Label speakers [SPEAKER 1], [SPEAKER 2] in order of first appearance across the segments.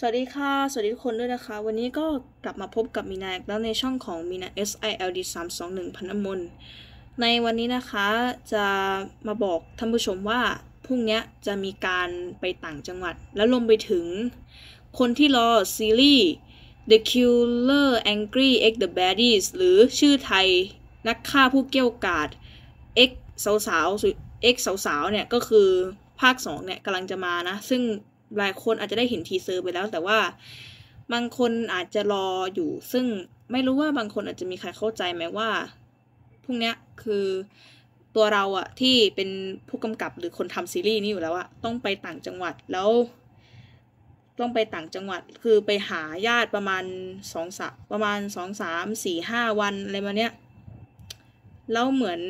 [SPEAKER 1] สวัสดีค่ะ สวัสดีทุกคนด้วยนะคะ วันนี้ก็กลับมาพบกับมีนาแล้วในช่องของมีนา SILD 3 2 1พันมนในวันนี้นะคะ จะมาบอกท่านผู้ชมว่าพรุ่งนี้จะมีการไปต่างจังหวัด และลรวมไปถึงคนที่รอ ซีรีส์ The Killer Angry X the Baddies หรือชื่อไทยนักฆ่าผู้เกี้ยวกาด X สาวสาว X สาวสาวเนี่ยก็คือภาค2เนี่ยกำลังจะมานะซึ่งหลายคนอาจจะได้เห็นทีเซอร์ไปแล้วแต่ว่า บางคนอาจจะรออยู่ ซึ่งไม่รู้ว่าบางคนอาจจะมีใครเข้าใจไหมว่าพวกเนี้ยคือตัวเราอะที่เป็นผู้กำกับหรือคนทำซีรีส์นี่อยู่แล้วอะต้องไปต่างจังหวัดแล้ว ต้องไปต่างจังหวัดคือไปหาญาติประมาณสองสประมาณสองสามสี่ห้าวันอะไรมาเนี้ยแล้วเหมือน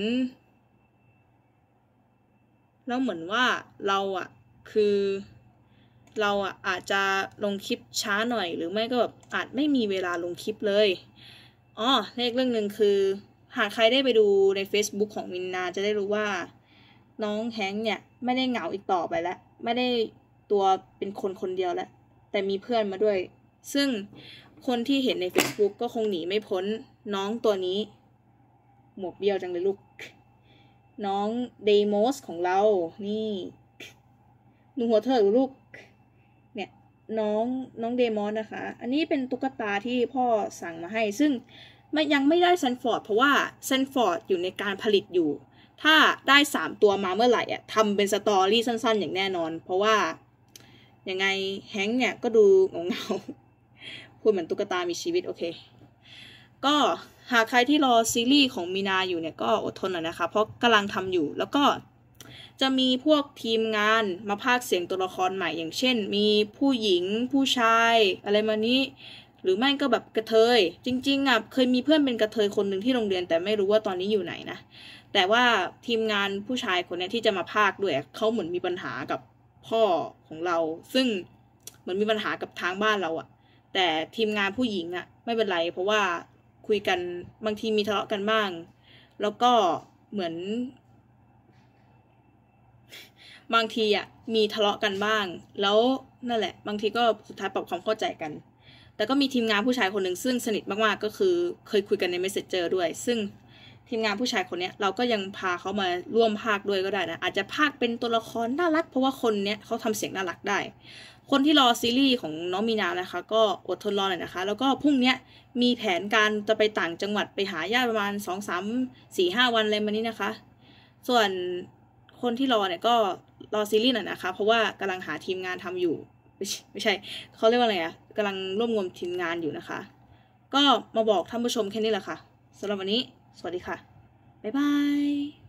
[SPEAKER 1] แล้วเหมือนว่าเราอะคือเราอ่ะ อาจจะลงคลิปช้าหน่อยหรือไม่ก็แบบอาจไม่มีเวลาลงคลิปเลยอ๋อเลขเรื่องหนึ่งคือ หากใครได้ไปดูใน Facebook ของมินนาจะได้รู้ว่า น้องแฮงเนี่ย ไม่ได้เหงาอีกต่อไปแล้วไม่ได้ตัวเป็นคนคนเดียวแล้วแต่มีเพื่อนมาด้วย ซึ่งคนที่เห็นใน Facebook ก็คงหนีไม่พ้น น้องตัวนี้ หมวกเบี้ยวจังเลยลูกน้องเดโมสของเรา นี่หู่หัวเธอลูกน้องน้องเดมอนนะคะ อันนี้เป็นตุ๊กตาที่พ่อสั่งมาให้ ซึ่งไม่ยังไม่ได้ซันฟอร์ดเพราะว่าซันฟอร์ดอยู่ในการผลิตอยู่ ถ้าได้สามตัวมาเมื่อไหร่อ่ะทำเป็นสตอรี่สั้น ๆ อย่างแน่นอน เพราะว่ายังไงแฮงเนี่ยก็ดูเงาๆพูดเหมือนตุ๊กตามีชีวิตโอเค ก็หากใครที่รอซีรีส์ของมีนาอยู่เนี่ยก็อดทนหน่อยนะคะ เพราะกำลังทำอยู่แล้วก็จะมีพวกทีมงานมาพากเสียงตัวละครใหม่อย่างเช่นมีผู้หญิงผู้ชายอะไรมานี้ หรือไม่ก็แบบกระเทยจริง ๆอ่ะเคยมีเพื่อนเป็นกระเทยคนหนึ่งที่โรงเรียน แต่ไม่รู้ว่าตอนนี้อยู่ไหนนะแต่ว่าทีมงานผู้ชายคนนี้ที่จะมาพากด้วยเขาเหมือนมีปัญหากับพ่อของเรา ซึ่งเหมือนมีปัญหากับทางบ้านเราอะแต่ทีมงานผู้หญิงอะไม่เป็นไร เพราะว่าคุยกันบางทีมีทะเลาะกันบ้าง แล้วก็เหมือนบางทีอ่ะมีทะเลาะกันบ้าง แล้วนั่นแหละ บางทีก็สุดท้ายปรับความเข้าใจกัน แต่ก็มีทีมงานผู้ชายคนหนึ่งซึ่งสนิทมากๆ ก็คือเคยคุยกันในเมสเซจเจอร์ด้วย ซึ่งทีมงานผู้ชายคนนี้เราก็ยังพาเขามาร่วมภาคด้วยก็ได้นะอาจจะภาคเป็นตัวละครน่ารักเพราะว่าคนเนี้ยเขาทำเสียงน่ารักได้ คนที่รอซีรีส์ของน้องมีนานะคะ ก็อดทนรอหน่อยนะคะ แล้วก็พรุ่งนี้มีแผนการจะไปต่างจังหวัดไปหาญาติประมาณสองสามสี่ห้าวันอะไรมานี้นะคะ ส่วนคนที่รอเนี่ยก็รอซีรีส์หน่อยนะคะ เพราะว่ากำลังหาทีมงานทำอยู่ ไม่ใช่ เขาเรียกว่าอะไรอะกำลังร่วมงวมทีมงานอยู่นะคะ ก็มาบอกท่านผู้ชมแค่นี้แหละค่ะสำหรับวันนี้ สวัสดีค่ะ บ๊ายบาย